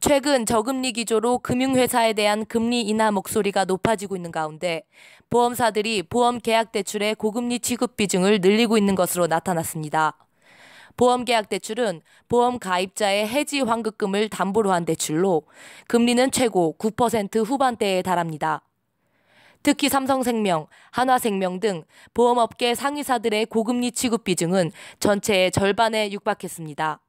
최근 저금리 기조로 금융회사에 대한 금리 인하 목소리가 높아지고 있는 가운데 보험사들이 보험 계약 대출의 고금리 취급 비중을 늘리고 있는 것으로 나타났습니다. 보험 계약 대출은 보험 가입자의 해지 환급금을 담보로 한 대출로 금리는 최고 9% 후반대에 달합니다. 특히 삼성생명, 한화생명 등 보험업계 상위사들의 고금리 취급 비중은 전체의 절반에 육박했습니다.